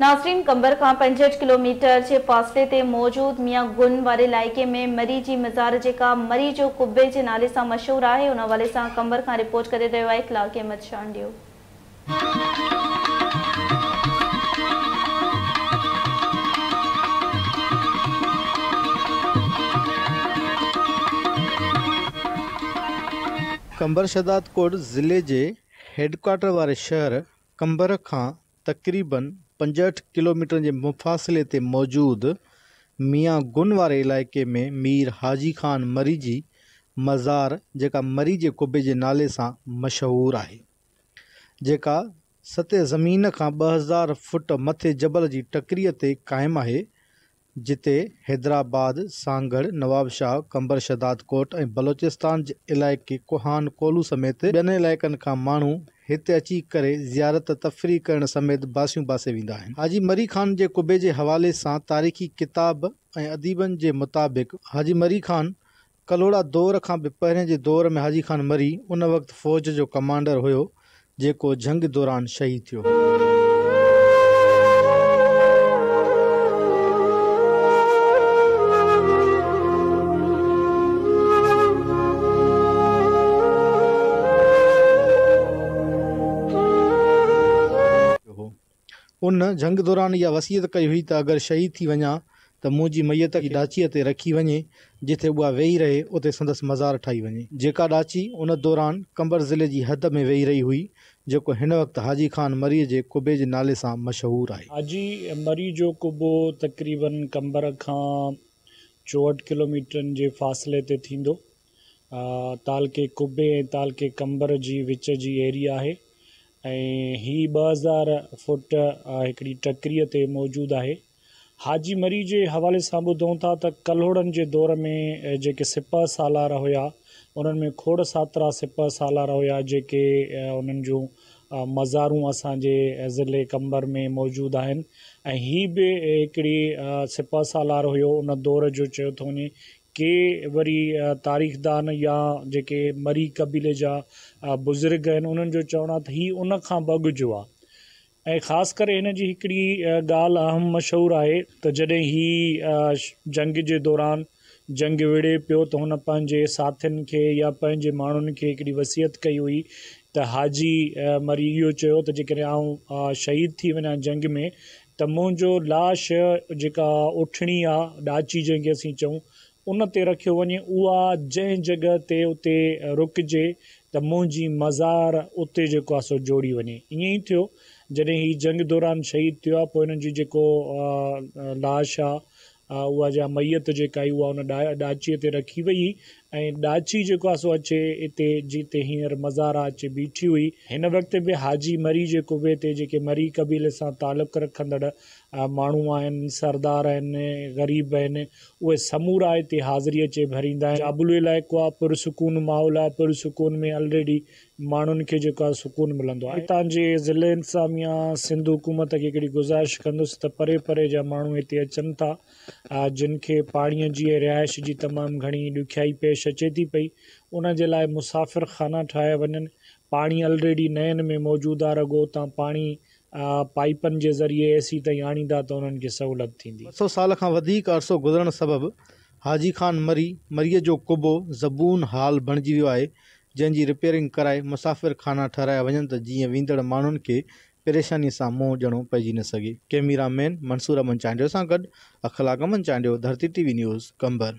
नाज़रीन कंबर का पंजहठि किलोमीटर के पासे से मौजूद मियाँ गुन वाले इलाके में मरी की मज़ार जेका मरी जो कुबे के नाले से मशहूर है उन हाले से कंबर का रिपोर्ट कर रो है कंबर करे ज़िले के हेडक्वाटर वाले शहर कंबर का तक़रीबन पंजहठ किलोमीटर के मुफ़ासिले ते मौजूदु मियां गुन वारे इलाइक़े में मीर हाजी ख़ान मरी जी मज़ार जेका मरी कुबे जे नाले से मशहूर है जेका सतह ज़मीन का ॿ हज़ार फुट मथे जबल की टकरी ते क़ाइमु आहे जिते हैदराबाद सांगढ़ नवाबशाह कंबर शदाद कोट बलोचिस्तान इलाक़े कुहान कोलू समेत ॿियनि इलाक़ का माण्हू इतने अची कर ज़ियारत तफ़री करण समेत बासियूं बासे वेंदा हाजी मरी ख़ान के कुबे के हवाले से तारीख़ी किताब ए अदीबन के मुताबिक़ हाजी मरी ख़ान कलोड़ा दौर का भी पहिरें के दौर में हाजी ख़ान मरी उन वक्त फ़ौज जो कमांडर हो जो जंग दौरान शहीद थियो उन जंग दौरान इहा वसियत कई हुई त अगर शहीद थी वञा त मुंहिंजी मैयत खे ॾाचीअ ते रखी वञे जिथे उहा वेही रहे उते संदसि मज़ार ठाही वे जाची उन दौरान कंबर ज़िले की हद में वेही रही हुई जो हिन वक़्तु हाजी ख़ान मरी के कुबे जे नाले से मशहूर आहे हाजी मरी जो कुबो तक़रीबन कंबर का चौहठ किलोमीटर के फ़ासिले थी तालके कुबे तालके कंबर जी विच की एरिया आहे ऐं हीअ ॿ हज़ार फुट हिकिड़ी टकरीअ ते मौजूदु हाजी मरी के हवाले से ॿुधूं था त कलोड़नि जे दौर में जेके सिपह सालार हुया उन्हनि में खोड़ सातरा सिपह सालार हुया जेके उन्हनि जूं मज़ारूं ज़िले कंबर में मौजूदु आहिनि ऐं हीअ बि सिपह सालार हुयो उन दौर जो चयो थो वञे के वरी तारीख़दान या जेके मरी कबीले जा बुज़ुर्ग आहिनि उन्हनि जो चवणु त हीउ उन खां बॻुजो आहे ऐं ख़ासि करे हिन जी हिकिड़ी ॻाल्हि अहम मशहूरु आहे त जॾहिं हीउ जंग जे दौरान जंग विड़े पियो त हुन पंहिंजे साथियुनि खे या पंहिंजे माण्हुनि खे हिकिड़ी वसियत कई हुई त हाजी मरी इहो चयो त जेकॾहिं आउं शहीद थी वञा जंग में त मुंहिंजो लाश जेका उठणी आहे ॾाची जंहिंखे असीं चऊं उन ते रखियो वञे उहा जंहिं जॻह ते उते रुकिजे त मुंहिंजी मज़ार उते जो सो जोड़ी वञे इं ई थियो जॾहिं जंग दौरान शहीद थियो आहे पोइ लाश आ उहा मैयत जेका आई डाची रखी वही ऐं ॾाची जेको आहे सो अचे हिते जिते हींअर मज़ारा अच बीठी हुई इन वक़्त भी हाजी मरी जो भी हिते मरी कबीले से तालुक़ु रखंदड़ माण्हू सरदार ग़रीब आहिनि उहे समूरा हिते हाज़िरी अचे भरींदा आहिनि इलाको आ आहे पुरसकून माहौल आहे पुरसकून में ऑलरेडी मानुन के जेको सुकून मिलंदो आहे हितां जे ज़िले इंतिज़ामिया सिंध हुकूमत की गुज़ारिश कंदुसि त परे परे जहाँ मूँ इतने अचन था जिनके पानी की जी रिहाइश जी तमामु घणी ॾुखियाई पेश છચેતી પે ઉનજે લાય મુસાફર ખાના ઠાય વન પાણી ઓલરેડી નયન મેં મોજુદા રગો તા પાણી પાઇપન જે ઝરીએ એસી તય આણી દા તો ઉનન કે સહુલત થીદી 200 સાલ ખ વધી 600 ગુદરણ સબબ હાજી ખાન મરી મરી જો કબૂ ઝબૂન હાલ બણજી વાય જંજી રિપેરિંગ કરાય મુસાફર ખાના ઠરાય વન તો જી વેંદડ માનન કે પરેશાની સા મોહ જણો પેજી ન સગી કેમેરામેન મન્સૂર અમન ચાંદો સાગડ અખલાગમન ચાંદો ધરતી ટીવી ન્યૂઝ ક ン બર